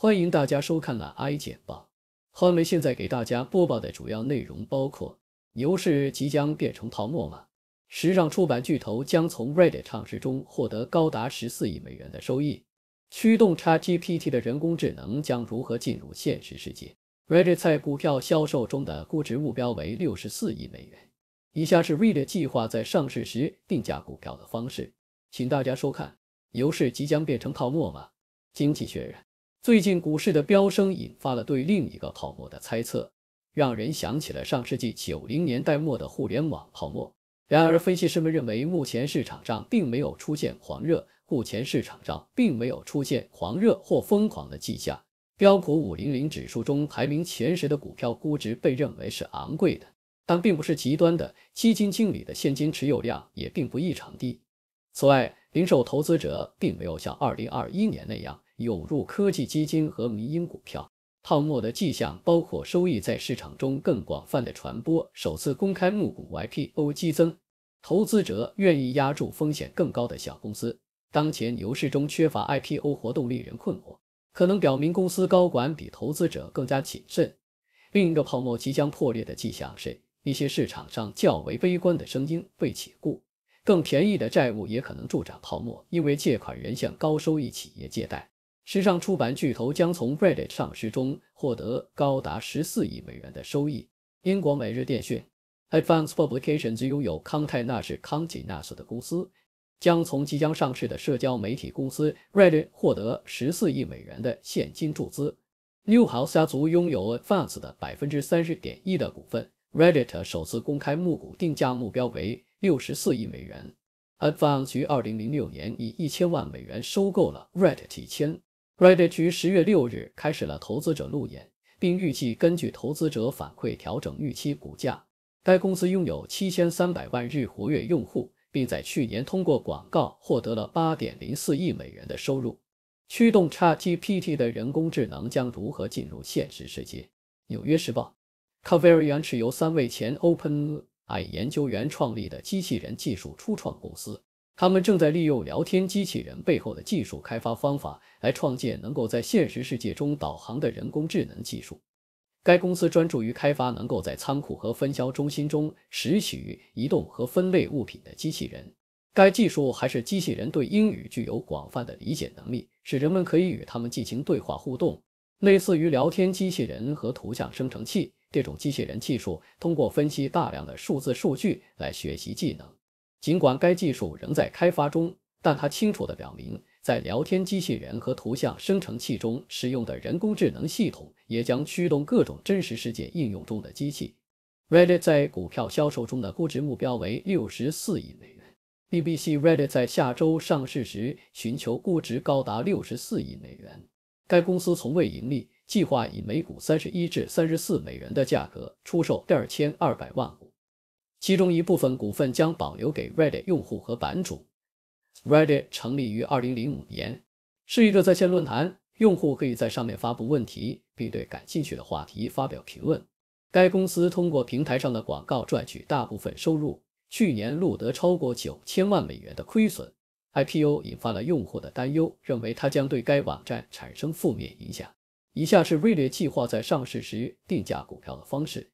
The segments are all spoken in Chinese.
欢迎大家收看《懒 i 简报》。欢美现在给大家播报的主要内容包括：牛市即将变成泡沫吗？时尚出版巨头将从 Reddit 上市中获得高达十四亿美元的收益。驱动 ChatGPT 的人工智能将如何进入现实世界？Reddit 在股票销售中的估值目标为六十四亿美元。以下是 Reddit 计划在上市时定价股票的方式。请大家收看：牛市即将变成泡沫吗？经济学人。最近股市的飙升引发了对另一个泡沫的猜测，让人想起了上世纪九零年代末的互联网泡沫。然而，分析师们认为，目前市场上并没有出现狂热，目前市场上并没有出现狂热或疯狂的迹象。标普五零零指数中排名前十的股票估值被认为是昂贵的，但并不是极端的。基金经理的现金持有量也并不异常低。此外，零售投资者并没有像二零二一年那样。涌入科技基金和民营股票泡沫的迹象包括收益在市场中更广泛的传播，首次公开募股 IPO 激增，投资者愿意押注风险更高的小公司。当前牛市中缺乏 IPO 活动令人困惑，可能表明公司高管比投资者更加谨慎。另一个泡沫即将破裂的迹象是，一些市场上较为悲观的声音被解雇。更便宜的债务也可能助长泡沫，因为借款人向高收益企业借贷。时尚出版巨头将从 Reddit 上市中获得高达十四亿美元的收益。英国每日电讯，Advance Publications 拥有康泰纳仕、康吉纳斯的公司，将从即将上市的社交媒体公司 Reddit 获得十四亿美元的现金注资。Newhouse 家族拥有 Advance 的百分之三十点一的股份。Reddit 首次公开募股定价目标为六十四亿美元。Advance 于二零零六年以一千万美元收购了 Reddit 一千。Reddit 于十月六日开始了投资者路演，并预计根据投资者反馈调整预期股价。该公司拥有七千三百万日活跃用户，并在去年通过广告获得了八点零四亿美元的收入。驱动 ChatGPT 的人工智能将如何进入现实世界？《纽约时报》。c a v e r i n 是由三位前 OpenAI 研究员创立的机器人技术初创公司。他们正在利用聊天机器人背后的技术开发方法来创建能够在现实世界中导航的人工智能技术。该公司专注于开发能够在仓库和分销中心中拾取、移动和分类物品的机器人。该技术还是机器人对英语具有广泛的理解能力，使人们可以与他们进行对话互动，类似于聊天机器人和图像生成器。这种机器人技术通过分析大量的数字数据来学习技能。尽管该技术仍在开发中，但它清楚地表明，在聊天机器人和图像生成器中使用的人工智能系统，也将驱动各种真实世界应用中的机器。Reddit 在股票销售中的估值目标为六十四亿美元。BBC Reddit 在下周上市时，寻求估值高达六十四亿美元。该公司从未盈利，计划以每股三十一至三十四美元的价格出售二千二百万股。其中一部分股份将保留给 Reddit 用户和版主。Reddit 成立于2005年，是一个在线论坛，用户可以在上面发布问题，并对感兴趣的话题发表评论。该公司通过平台上的广告赚取大部分收入，去年录得超过九千万美元的亏损。IPO 引发了用户的担忧，认为它将对该网站产生负面影响。以下是 Reddit 计划在上市时定价股票的方式。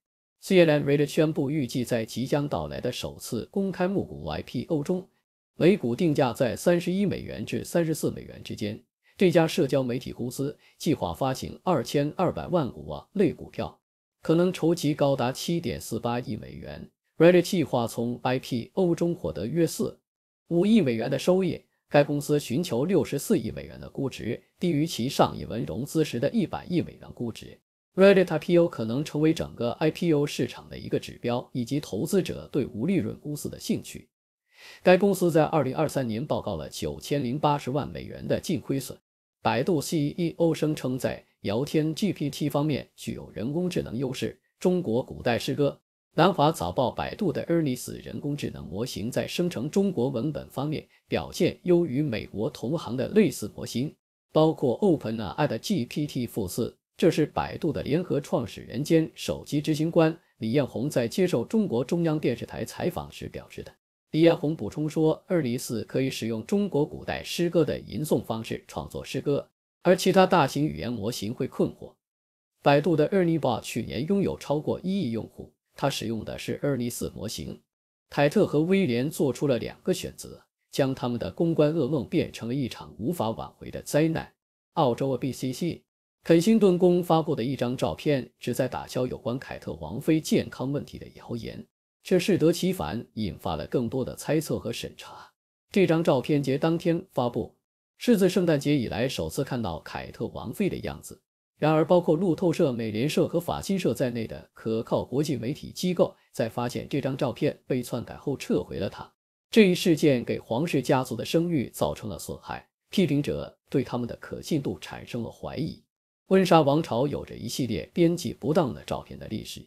CN Reed 宣布，预计在即将到来的首次公开募股 IPO 中，每股定价在三十一美元至三十四美元之间。这家社交媒体公司计划发行二千二百万股类股票，可能筹集高达七点四八亿美元。Reed 计划从 IPO 中获得约四五亿美元的收益。该公司寻求六十四亿美元的估值，低于其上一轮融资时的一百亿美元估值。Reddit IPO 可能成为整个 IPO 市场的一个指标，以及投资者对无利润公司的兴趣。该公司在2023年报告了9080万美元的净亏损。百度 CEO 声称在聊天 GPT 方面具有人工智能优势。中国古代诗歌。南华早报：百度的 e r n e s t 人工智能模型在生成中国文本方面表现优于美国同行的类似模型，包括 OpenAI 的 GPT-4。这是百度的联合创始人兼首席执行官李彦宏在接受中国中央电视台采访时表示的。李彦宏补充说，二零四可以使用中国古代诗歌的吟诵方式创作诗歌，而其他大型语言模型会困惑。百度的二零八去年拥有超过一亿用户，它使用的是二零四模型。凯特和威廉做出了两个选择，将他们的公关噩梦变成了一场无法挽回的灾难。澳洲 ABC。肯辛顿宫发布的一张照片旨在打消有关凯特王妃健康问题的谣言，却适得其反，引发了更多的猜测和审查。这张照片节当天发布，是自圣诞节以来首次看到凯特王妃的样子。然而，包括路透社、美联社和法新社在内的可靠国际媒体机构在发现这张照片被篡改后撤回了它。这一事件给皇室家族的声誉造成了损害，批评者对他们的可信度产生了怀疑。温莎王朝有着一系列编辑不当的照片的历史。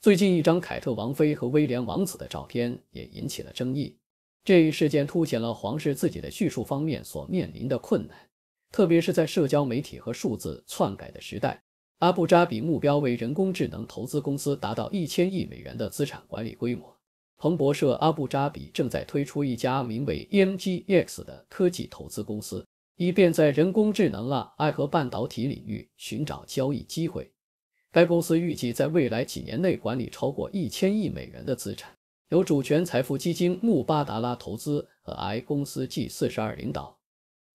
最近一张凯特王妃和威廉王子的照片也引起了争议。这一事件凸显了皇室自己的叙述方面所面临的困难，特别是在社交媒体和数字篡改的时代。阿布扎比目标为人工智能投资公司达到一千亿美元的资产管理规模。彭博社：阿布扎比正在推出一家名为 MGX 的科技投资公司。以便在人工智能、啊、爱和半导体领域寻找交易机会。该公司预计在未来几年内管理超过一千亿美元的资产，由主权财富基金穆巴达拉投资和 I 公司 G 四十二领导。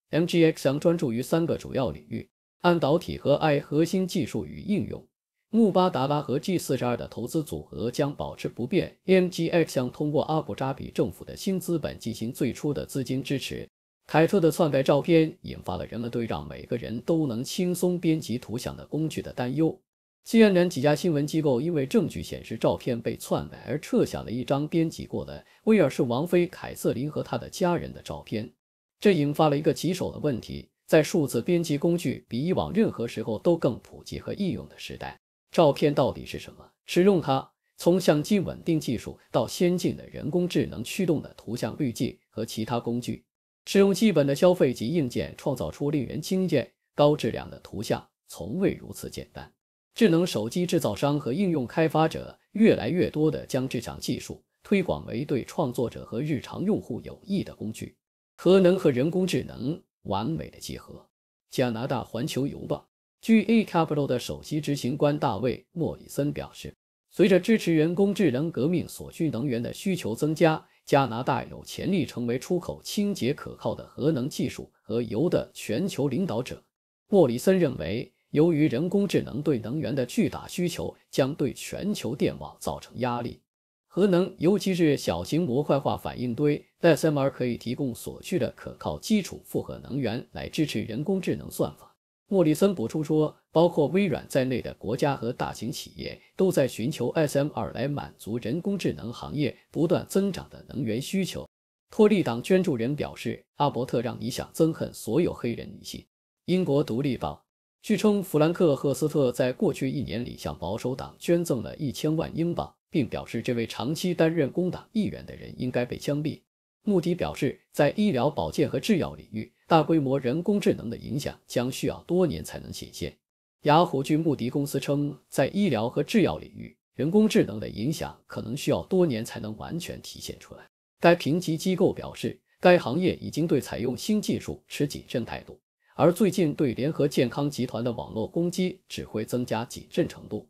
MgX 将专注于三个主要领域：半导体和 I 核心技术与应用。穆巴达拉和 G 四十二的投资组合将保持不变。MgX 将通过阿布扎比政府的新资本进行最初的资金支持。凯特的篡改照片引发了人们对让每个人都能轻松编辑图像的工具的担忧。安日，几家新闻机构因为证据显示照片被篡改而撤下了一张编辑过的威尔士王妃凯瑟琳和她的家人的照片。这引发了一个棘手的问题：在数字编辑工具比以往任何时候都更普及和易用的时代，照片到底是什么？使用它，从相机稳定技术到先进的人工智能驱动的图像滤镜和其他工具。使用基本的消费级硬件创造出令人惊艳、高质量的图像，从未如此简单。智能手机制造商和应用开发者越来越多地将这项技术推广为对创作者和日常用户有益的工具。核能和人工智能完美的结合。加拿大《环球邮报》：据 A Capital 的首席执行官大卫·莫里森表示，随着支持人工智能革命所需能源的需求增加。加拿大有潜力成为出口清洁可靠的核能技术和油的全球领导者。莫里森认为，由于人工智能对能源的巨大需求，将对全球电网造成压力。核能，尤其是小型模块化反应堆 （SMR），可以提供所需的可靠基础负荷能源来支持人工智能算法。莫里森补充说，包括微软在内的国家和大型企业都在寻求 SMR 来满足人工智能行业不断增长的能源需求。托利党捐助人表示，阿伯特让你想憎恨所有黑人女性。英国独立报：据称，弗兰克·赫斯特在过去一年里向保守党捐赠了一千万英镑，并表示这位长期担任工党议员的人应该被枪毙。穆迪表示，在医疗保健和制药领域。大规模人工智能的影响将需要多年才能显现。雅虎据穆迪公司称，在医疗和制药领域，人工智能的影响可能需要多年才能完全体现出来。该评级机构表示，该行业已经对采用新技术持谨慎态度，而最近对联合健康集团的网络攻击只会增加谨慎程度。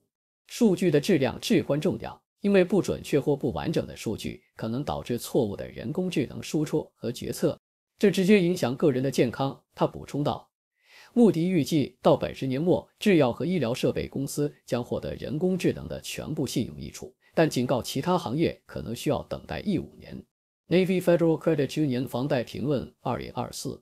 数据的质量至关重要，因为不准确或不完整的数据可能导致错误的人工智能输出和决策。这直接影响个人的健康，他补充道。穆迪预计到本十年末，制药和医疗设备公司将获得人工智能的全部信用益处，但警告其他行业可能需要等待一五年。Navy Federal Credit Union 房贷评论二零二四，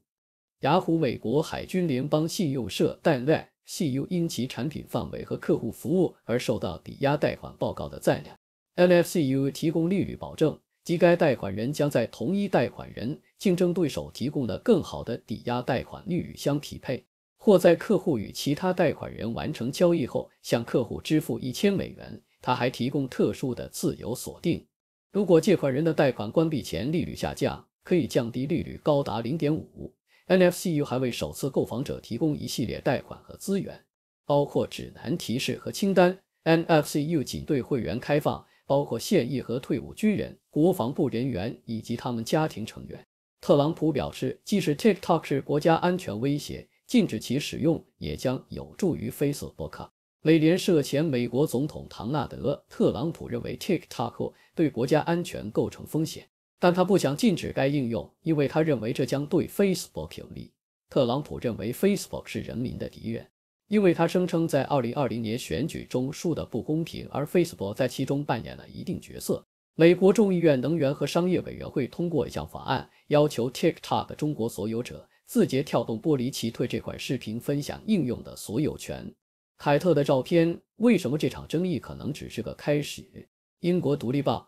雅虎美国海军联邦信用社 （NFCU） 因其产品范围和客户服务而受到抵押贷款报告的赞扬。l f c u 提供利率保证。即该贷款人将在同一贷款人竞争对手提供的更好的抵押贷款利率相匹配，或在客户与其他贷款人完成交易后向客户支付一千美元。他还提供特殊的自由锁定，如果借款人的贷款关闭前利率下降，可以降低利率高达零点五。NFCU 还为首次购房者提供一系列贷款和资源，包括指南、提示和清单。NFCU 仅对会员开放。包括现役和退伍军人、国防部人员以及他们家庭成员。特朗普表示，即使 TikTok 是国家安全威胁，禁止其使用也将有助于 Facebook。美联社前美国总统唐纳德·特朗普认为 TikTok 对国家安全构成风险，但他不想禁止该应用，因为他认为这将对 Facebook 有利。特朗普认为 Facebook 是人民的敌人。因为他声称在2020年选举中输得不公平，而 Facebook 在其中扮演了一定角色。美国众议院能源和商业委员会通过一项法案，要求 TikTok 中国所有者字节跳动剥离其退这款视频分享应用的所有权。凯特的照片为什么这场争议可能只是个开始？英国独立报：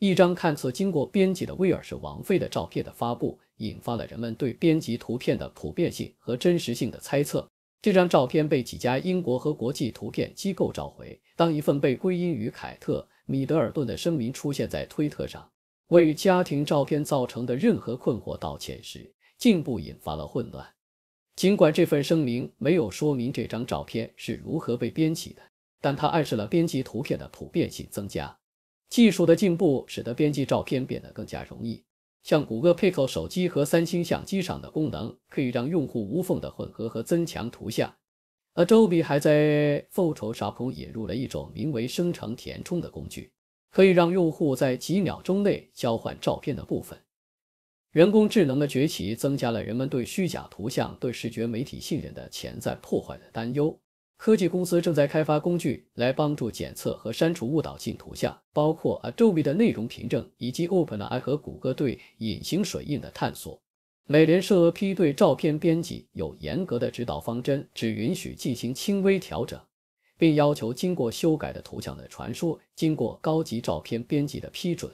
一张看似经过编辑的威尔士王妃的照片的发布，引发了人们对编辑图片的普遍性和真实性的猜测。这张照片被几家英国和国际图片机构召回。当一份被归因于凯特·米德尔顿的声明出现在推特上，为家庭照片造成的任何困惑道歉时，进一步引发了混乱。尽管这份声明没有说明这张照片是如何被编辑的，但它暗示了编辑图片的普遍性增加。技术的进步使得编辑照片变得更加容易。像谷歌 Pixel 手机和三星相机上的功能，可以让用户无缝的混合和增强图像。Adobe 还在 Photoshop 引入了一种名为“生成填充”的工具，可以让用户在几秒钟内交换照片的部分。人工智能的崛起增加了人们对虚假图像对视觉媒体信任的潜在破坏的担忧。科技公司正在开发工具来帮助检测和删除误导性图像，包括 Adobe 的内容凭证以及 OpenAI 和谷歌对隐形水印的探索。美联社批对照片编辑有严格的指导方针，只允许进行轻微调整，并要求经过修改的图像的传输经过高级照片编辑的批准。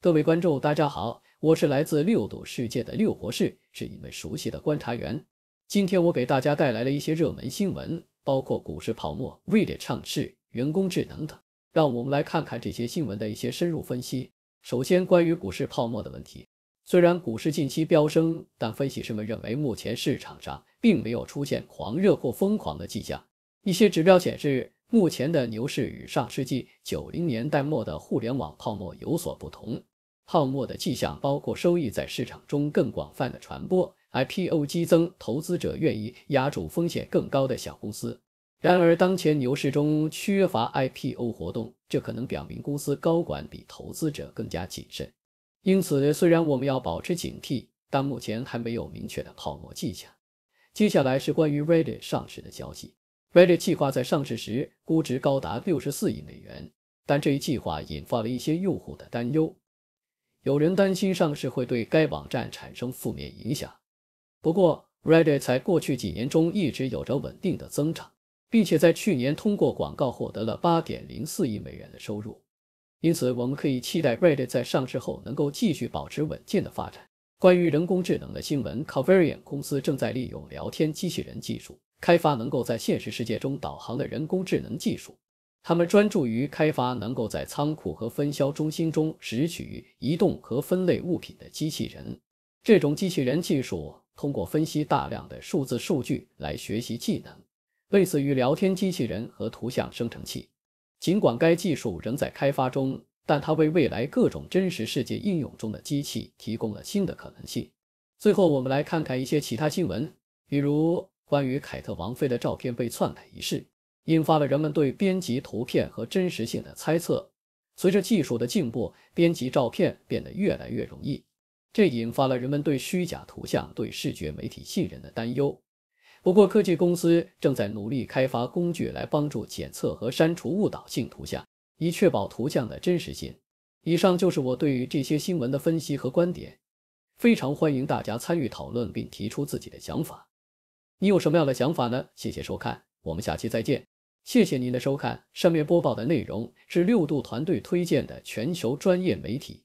各位观众，大家好，我是来自六度世界的六博士，是一位熟悉的观察员。今天我给大家带来了一些热门新闻。包括股市泡沫、未来唱市、人工智能等，让我们来看看这些新闻的一些深入分析。首先，关于股市泡沫的问题，虽然股市近期飙升，但分析师们认为目前市场上并没有出现狂热或疯狂的迹象。一些指标显示，目前的牛市与上世纪九零年代末的互联网泡沫有所不同。泡沫的迹象包括收益在市场中更广泛的传播。IPO 激增，投资者愿意押注风险更高的小公司。然而，当前牛市中缺乏 IPO 活动，这可能表明公司高管比投资者更加谨慎。因此，虽然我们要保持警惕，但目前还没有明确的泡沫迹象。接下来是关于 Reddit 上市的消息。Reddit 计划在上市时估值高达六十四亿美元，但这一计划引发了一些用户的担忧。有人担心上市会对该网站产生负面影响。不过，Reddit 在过去几年中一直有着稳定的增长，并且在去年通过广告获得了八点零四亿美元的收入。因此，我们可以期待 Reddit 在上市后能够继续保持稳健的发展。关于人工智能的新闻，Coverian 公司正在利用聊天机器人技术开发能够在现实世界中导航的人工智能技术。他们专注于开发能够在仓库和分销中心中拾取、移动和分类物品的机器人。这种机器人技术。通过分析大量的数字数据来学习技能，类似于聊天机器人和图像生成器。尽管该技术仍在开发中，但它为未来各种真实世界应用中的机器提供了新的可能性。最后，我们来看看一些其他新闻，比如关于凯特王妃的照片被篡改一事，引发了人们对编辑图片和真实性的猜测。随着技术的进步，编辑照片变得越来越容易。这引发了人们对虚假图像对视觉媒体信任的担忧。不过，科技公司正在努力开发工具来帮助检测和删除误导性图像，以确保图像的真实性。以上就是我对于这些新闻的分析和观点。非常欢迎大家参与讨论并提出自己的想法。你有什么样的想法呢？谢谢收看，我们下期再见。谢谢您的收看。上面播报的内容是六度团队推荐的全球专业媒体。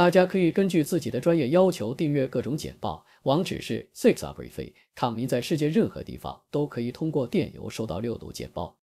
大家可以根据自己的专业要求订阅各种简报。网址是 s i x h o u r f y c o m 在世界任何地方都可以通过电邮收到六度简报。